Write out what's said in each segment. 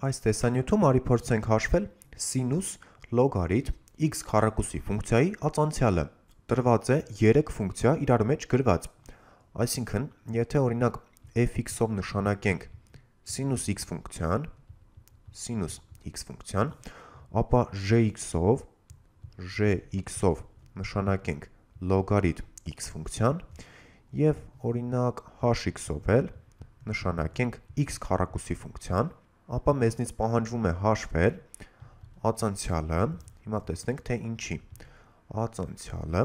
Այս տեսանյութում արի փորձենք հաշվել սինուս լոգարիթմ x քառակուսի ֆունկցիայի ածանցյալը։ Տրված է 3 ֆունկցիա իրար մեջ գրված։ Այսինքն, եթե օրինակ f(x)-ով նշանակենք սինուս x ֆունկցիան, սինուս x ֆունկցիան, ապա gx-ով gx-ով նշանակենք լոգարիթմ x ֆունկցիան եւ օրինակ hx-ով էլ նշանակենք x քառակուսի ֆունկցիան ապա մեզնից պահանջվում է հաշվել ածանցյալը, հիմա տեսնենք թե ինչի։ Ածանցյալը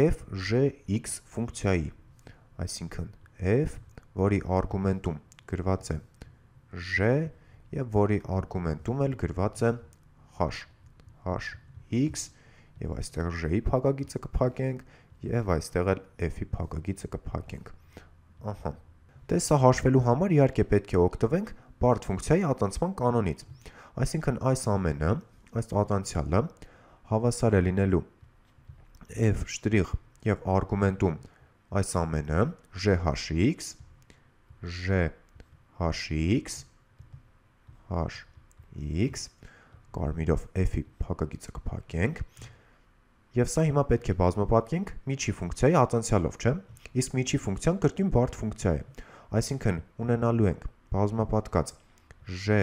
f gx ֆունկցիայի, այսինքն f, որի արգումենտում գրված է g եւ որի արգումենտում էլ գրված է h, h x եւ այստեղ g-ի փակագիծը կփակենք եւ այստեղ էլ f-ի փակագիծը կփակենք։ Ահա։ Դե սա հաշվելու համար իհարկե պետք է օգտվենք բարդ ֆունկցիայի ատանցման կանոնից։ Այսինքն այս ամենը, այս ատանցիալը հավասար է լինելու f' եւ արգումենտում այս ամենը gh(x) gh(x) h(x) կարմիրով f-ի փակագիծը կփակենք եւ սա հիմա պետք է բազմապատկենք միջի ֆունկցիայի ատանցիալով, չէ՞։ Իսկ միջի ֆունկցիան կրկին բարդ ֆունկցիա է։ Այսինքն ունենալու ենք բազմապատկած Ž'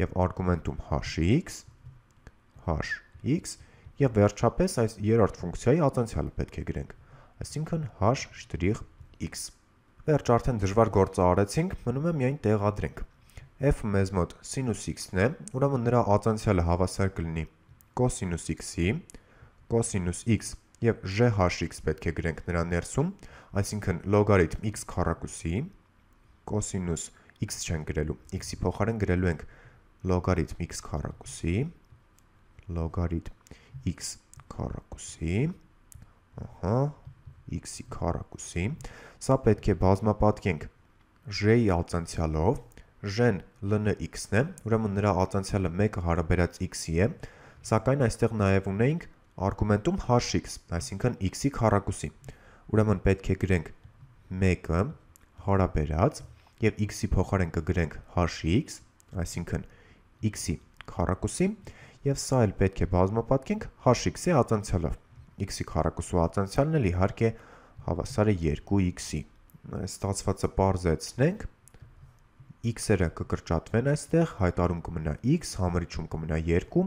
եւ արգումենտում hx hx եւ վերջապես այս երրորդ ֆունկցիայի ածանցյալը պետք է գրենք, այսինքն h'x։ Վերջ արդեն դժվար գործը արեցինք, մնում է միայն տեղադրենք։ f մեզ մոտ sinus x-ն է, ուրեմն նրա ածանցյալը հավասար կլինի cos x-ի, cos x եւ gh(x) պետք է գրենք նրա ներսում, այսինքն լոգարիթմ x քառակուսի կոսինուս x չեն գրելու, x-ի փոխարեն գրելու ենք լոգարիթմ x քառակուսի, լոգարիթմ x քառակուսի, ահա, x-ի քառակուսի։ Սա պետք է բազմապատկենք j-ի ածանցյալով, j-ն ln x-ն է, ուրեմն նրա ածանցյալը 1-ը հարաբերած x-ի է, սակայն այստեղ նաև ունենք արգումենտում hx, այսինքն x-ի քառակուսի։ Ուրեմն պետք է գրենք 1-ը հարաբերած եւ x-ի փոխարեն կգրենք h(x), այսինքն x-ի քառակուսի եւ սա էլ պետք է բազմապատկենք h(x)-ի ածանցյալով։ x-ի քառակուսու ածանցյալն էլ իհարկե հավասար է 2x-ի։ Ստացվածը բարձեցնենք x-երը կկրճատվեն այստեղ, հայտարում կմնա x, համրիչում կմնա 2,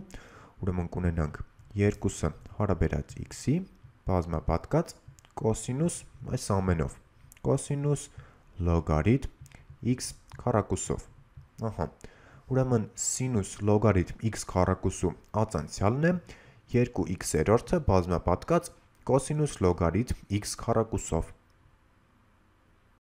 ուրեմն կունենանք 2-ը հարաբերած x-ի, բազմապատկած կոսինուս այս ամենով, կոսինուս լոգարիթմ x քառակուսով։ Ահա։ Ուրեմն սինուս լոգարիթմ x քառակուսու ածանցյալն է 2x-ը բազմապատկած կոսինուս լոգարիթմ x քառակուսով